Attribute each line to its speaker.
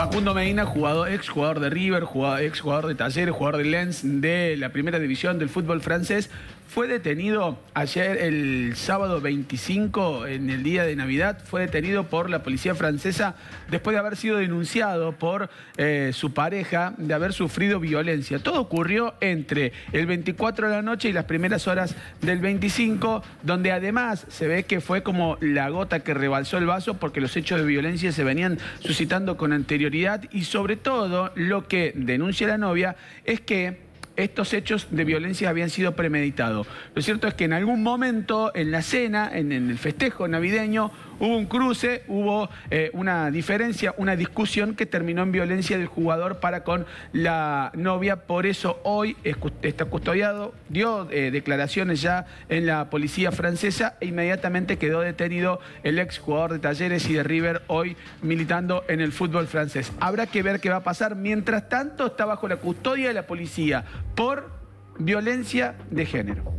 Speaker 1: Facundo Medina, jugador, ex jugador de River, jugador, ex jugador de Talleres, jugador de Lens de la primera división del fútbol francés, fue detenido ayer el sábado 25 en el día de Navidad, fue detenido por la policía francesa después de haber sido denunciado por eh, su pareja de haber sufrido violencia. Todo ocurrió entre el 24 de la noche y las primeras horas del 25, donde además se ve que fue como la gota que rebalsó el vaso porque los hechos de violencia se venían suscitando con anterioridad y sobre todo lo que denuncia la novia es que estos hechos de violencia habían sido premeditados. Lo cierto es que en algún momento, en la cena, en el festejo navideño, Hubo un cruce, hubo eh, una diferencia, una discusión que terminó en violencia del jugador para con la novia. Por eso hoy está custodiado, dio eh, declaraciones ya en la policía francesa e inmediatamente quedó detenido el ex jugador de Talleres y de River, hoy militando en el fútbol francés. Habrá que ver qué va a pasar. Mientras tanto, está bajo la custodia de la policía por violencia de género.